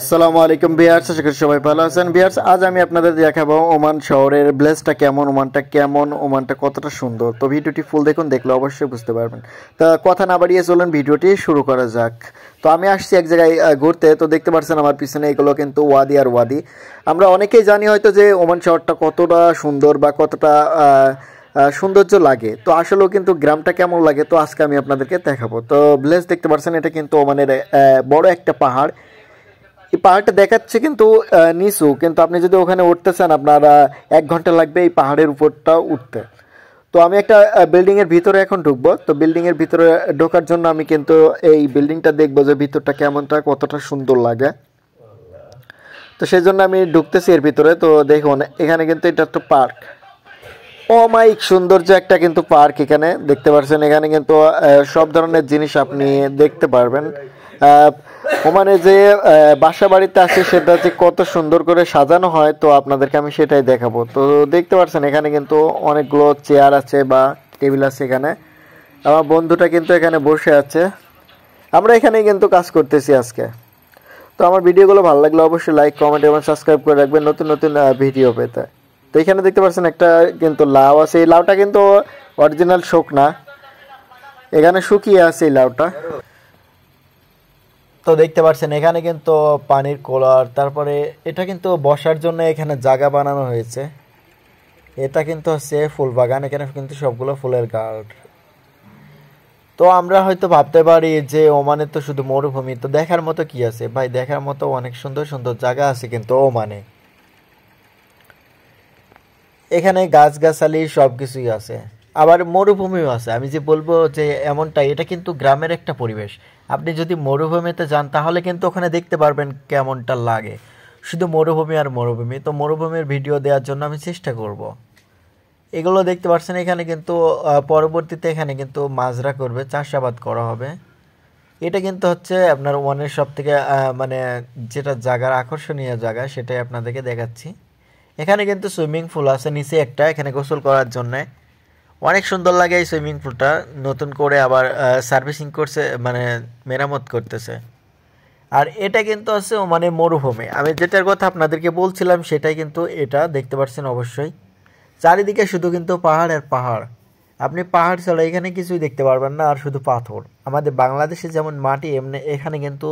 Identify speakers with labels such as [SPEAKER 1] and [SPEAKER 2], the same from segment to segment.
[SPEAKER 1] আসসালামু আলাইকুম বিয়ার্স আশা সবাই ভালো আছেন বিয়ার্স আজ আমি আপনাদের দেখাবো ওমান শহরের ব্লেসটা কেমন ওমানটা কেমন ওমানটা কতটা সুন্দর তো ভিডিওটি ফুল দেখুন দেখলে অবশ্যই বুঝতে পারবেন তা কথা না বাড়িয়ে চলুন ভিডিওটি শুরু করা যাক তো আমি আসছি এক জায়গায় ঘুরতে তো দেখতে পাচ্ছেন আমার পিছনে এগুলো কিন্তু ওয়াদি আর ওয়াদি আমরা অনেকেই জানি হয়তো যে ওমান শহরটা কতটা সুন্দর বা কতটা সৌন্দর্য লাগে তো আসলেও কিন্তু গ্রামটা কেমন লাগে তো আজকে আমি আপনাদেরকে দেখাবো তো ব্লেস দেখতে পাচ্ছেন এটা কিন্তু ওমানের বড় একটা পাহাড় পাহাড় দেখাচ্ছে কিন্তু নিচু কিন্তু আপনি যদি ওখানে উঠতে চান আপনার এক ঘন্টা লাগবে এই পাহাড়ের উপরটা উঠতে তো আমি একটা বিল্ডিংয়ের ভিতরে এখন ঢুকবো তো বিল্ডিংয়ের ভিতরে ঢোকার জন্য আমি কিন্তু এই বিল্ডিংটা দেখবো যে ভিতরটা কেমনটা কতটা সুন্দর লাগে তো সেই জন্য আমি ঢুকতেছি এর ভিতরে তো দেখুন এখানে কিন্তু এটা একটা পার্ক অমায়িক সৌন্দর্য একটা কিন্তু পার্ক এখানে দেখতে পাচ্ছেন এখানে কিন্তু সব ধরনের জিনিস আপনি দেখতে পারবেন ওমানে যে বাসা বাড়িতে আছে সেটা যে কত সুন্দর করে সাজানো হয় তো আপনাদেরকে আমি সেটাই দেখাবো তো দেখতে পাচ্ছেন এখানে কিন্তু অনেকগুলো চেয়ার আছে বা টেবিল আছে এখানে আমার বন্ধুটা কিন্তু এখানে বসে আছে আমরা এখানেই কিন্তু কাজ করতেছি আজকে তো আমার ভিডিওগুলো ভালো লাগলে অবশ্যই লাইক কমেন্ট এবং সাবস্ক্রাইব করে রাখবেন নতুন নতুন ভিডিও পেতে তো এখানে দেখতে পাচ্ছেন একটা কিন্তু লাউ আছে এই লাউটা কিন্তু অরিজিনাল শোক না এখানে শুকিয়ে আছে এই লাউটা তো দেখতে পাচ্ছেন এখানে কিন্তু পানির কোলার তারপরে এটা কিন্তু বসার জন্য এখানে জায়গা বানানো হয়েছে এটা কিন্তু হচ্ছে ফুল বাগান এখানে কিন্তু সবগুলো ফুলের গার্ড তো আমরা হয়তো ভাবতে পারি যে ওমানে তো শুধু মরুভূমি তো দেখার মতো কি আছে ভাই দেখার মতো অনেক সুন্দর সুন্দর জায়গা আছে কিন্তু ওমানে এখানে গাছগাছালি সব কিছুই আছে আবার মরুভূমিও আছে আমি যে বলবো যে এমনটাই এটা কিন্তু গ্রামের একটা পরিবেশ আপনি যদি মরুভূমিতে যান তাহলে কিন্তু ওখানে দেখতে পারবেন কেমনটা লাগে শুধু মরুভূমি আর মরুভূমি তো মরুভূমির ভিডিও দেওয়ার জন্য আমি চেষ্টা করব। এগুলো দেখতে পাচ্ছেন এখানে কিন্তু পরবর্তীতে এখানে কিন্তু মাজরা করবে চাষাবাদ করা হবে এটা কিন্তু হচ্ছে আপনার ওয়ানের সব থেকে মানে যেটা জায়গার আকর্ষণীয় জায়গা সেটাই আপনাদেরকে দেখাচ্ছি এখানে কিন্তু সুইমিং পুল আছে নিচে একটা এখানে গোসল করার জন্যে অনেক সুন্দর লাগে এই সুইমিং পুলটা নতুন করে আবার সার্ভিসিং করছে মানে মেরামত করতেছে আর এটা কিন্তু আছে মানে মরুভূমি আমি যেটার কথা আপনাদেরকে বলছিলাম সেটাই কিন্তু এটা দেখতে পাচ্ছেন অবশ্যই চারিদিকে শুধু কিন্তু পাহাড় আর পাহাড় আপনি পাহাড় ছাড়া এখানে কিছুই দেখতে পারবেন না আর শুধু পাথর আমাদের বাংলাদেশে যেমন মাটি এমনি এখানে কিন্তু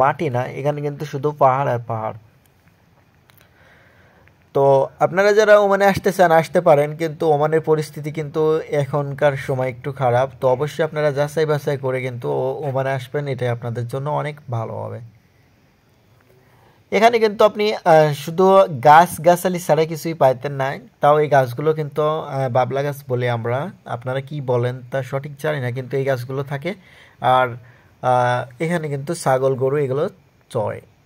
[SPEAKER 1] মাটি না এখানে কিন্তু শুধু পাহাড় আর পাহাড় তো আপনারা যারা ওমানে আসতে চান আসতে পারেন কিন্তু ওমানের পরিস্থিতি কিন্তু এখনকার সময় একটু খারাপ তো অবশ্যই আপনারা যাচাই বাছাই করে কিন্তু ওমানে আসবেন এটাই আপনাদের জন্য অনেক ভালো হবে এখানে কিন্তু আপনি শুধু গাছ গাছালি ছাড়া কিছুই পাইতেন না তাও এই গাছগুলো কিন্তু বাবলা গাছ বলে আমরা আপনারা কি বলেন তা সঠিক জানি না কিন্তু এই গাছগুলো থাকে আর এখানে কিন্তু ছাগল গরু এগুলো চড়ে